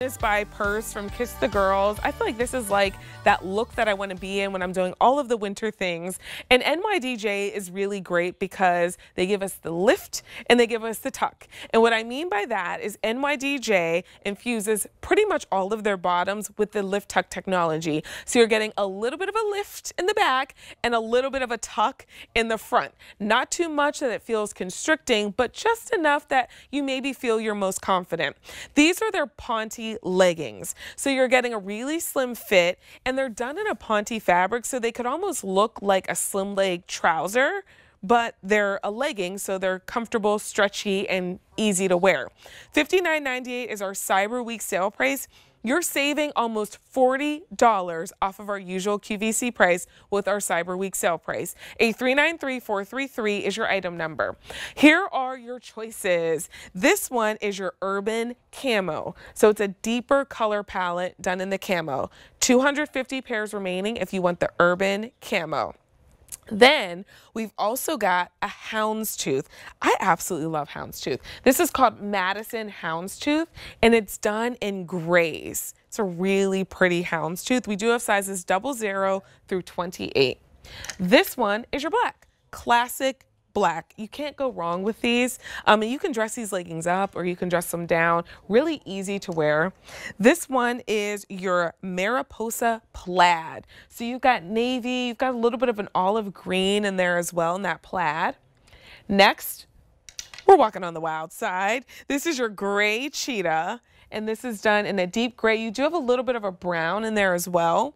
This by Purse from Kiss the Girls. I feel like this is like that look that I want to be in when I'm doing all of the winter things. And NYDJ is really great because they give us the lift and they give us the tuck. And what I mean by that is NYDJ infuses pretty much all of their bottoms with the lift tuck technology. So you're getting a little bit of a lift in the back and a little bit of a tuck in the front. Not too much that it feels constricting, but just enough that you maybe feel you're most confident. These are their Ponte leggings. So you're getting a really slim fit and they're done in a Ponte fabric so they could almost look like a slim leg trouser but they're a legging, so they're comfortable, stretchy, and easy to wear. $59.98 is our Cyber Week sale price. You're saving almost $40 off of our usual QVC price with our Cyber Week sale price. A393433 is your item number. Here are your choices. This one is your Urban Camo. So it's a deeper color palette done in the camo. 250 pairs remaining if you want the Urban Camo. Then we've also got a houndstooth. I absolutely love houndstooth. This is called Madison houndstooth and it's done in grays. It's a really pretty houndstooth. We do have sizes double zero through 28. This one is your black, classic black. You can't go wrong with these. Um, you can dress these leggings up or you can dress them down. Really easy to wear. This one is your Mariposa plaid. So you've got navy, you've got a little bit of an olive green in there as well in that plaid. Next, we're walking on the wild side. This is your gray cheetah. And this is done in a deep gray. You do have a little bit of a brown in there as well.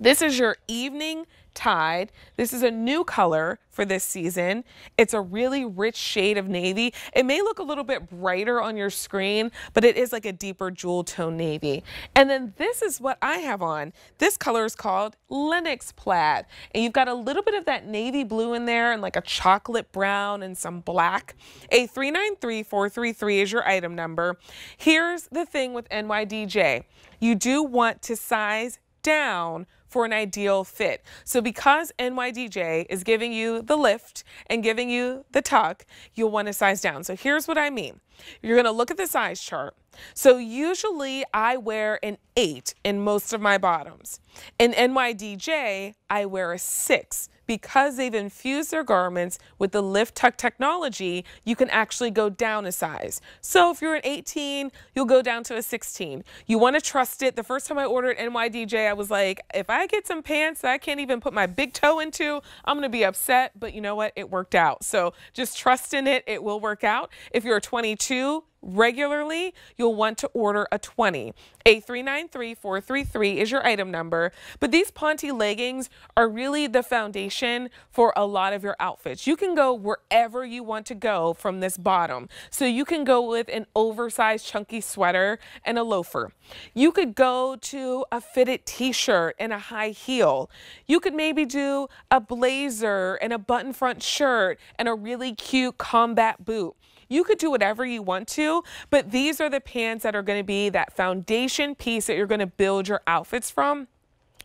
This is your evening Tide. This is a new color for this season. It's a really rich shade of navy. It may look a little bit brighter on your screen, but it is like a deeper jewel tone navy. And then this is what I have on. This color is called Lennox Plaid. And you've got a little bit of that navy blue in there and like a chocolate brown and some black. A393433 is your item number. Here's the thing with NYDJ. You do want to size down for an ideal fit. So because NYDJ is giving you the lift and giving you the tuck, you'll want to size down. So here's what I mean. You're going to look at the size chart so usually I wear an eight in most of my bottoms. In NYDJ, I wear a six. Because they've infused their garments with the lift tuck technology, you can actually go down a size. So if you're an 18, you'll go down to a 16. You want to trust it. The first time I ordered NYDJ, I was like, if I get some pants that I can't even put my big toe into, I'm going to be upset. But you know what? It worked out. So just trust in it. It will work out. If you're 22, regularly, you'll want to order a 20. A393433 is your item number, but these Ponte leggings are really the foundation for a lot of your outfits. You can go wherever you want to go from this bottom. So you can go with an oversized chunky sweater and a loafer. You could go to a fitted t-shirt and a high heel. You could maybe do a blazer and a button front shirt and a really cute combat boot. You could do whatever you want to, but these are the pants that are going to be that foundation piece that you're going to build your outfits from.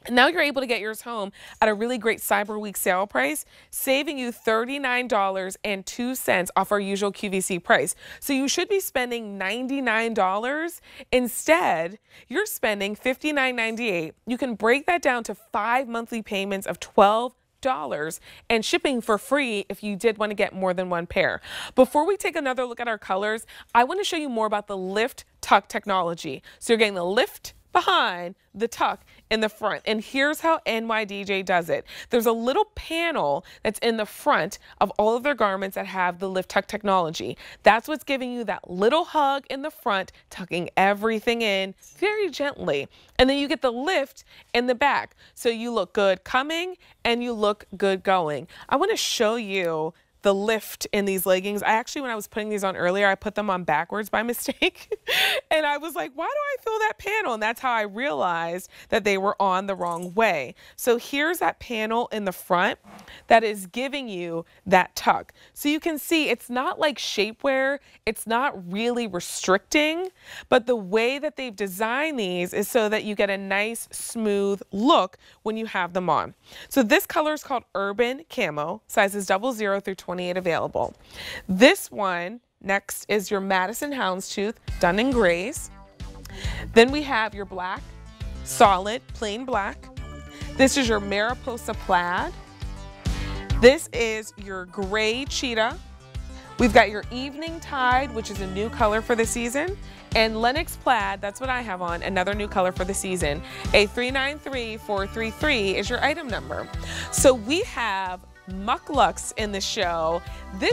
Now you're able to get yours home at a really great Cyber Week sale price, saving you $39.02 off our usual QVC price. So you should be spending $99. Instead, you're spending $59.98. You can break that down to five monthly payments of 12 dollars dollars and shipping for free if you did want to get more than one pair. Before we take another look at our colors, I want to show you more about the lift tuck technology. So you're getting the lift behind the tuck in the front. And here's how NYDJ does it. There's a little panel that's in the front of all of their garments that have the lift tuck technology. That's what's giving you that little hug in the front, tucking everything in very gently. And then you get the lift in the back. So you look good coming and you look good going. I want to show you the lift in these leggings. I actually, when I was putting these on earlier, I put them on backwards by mistake. and I was like, why do I feel that panel? And that's how I realized that they were on the wrong way. So here's that panel in the front that is giving you that tuck. So you can see it's not like shapewear. It's not really restricting, but the way that they've designed these is so that you get a nice smooth look when you have them on. So this color is called Urban Camo, sizes double zero through 28 available. This one next is your Madison Houndstooth done in grays. Then we have your black, solid, plain black. This is your Mariposa plaid. This is your gray cheetah. We've got your evening tide, which is a new color for the season, and Lennox plaid, that's what I have on, another new color for the season. A393433 is your item number. So we have Mucklucks in the show. This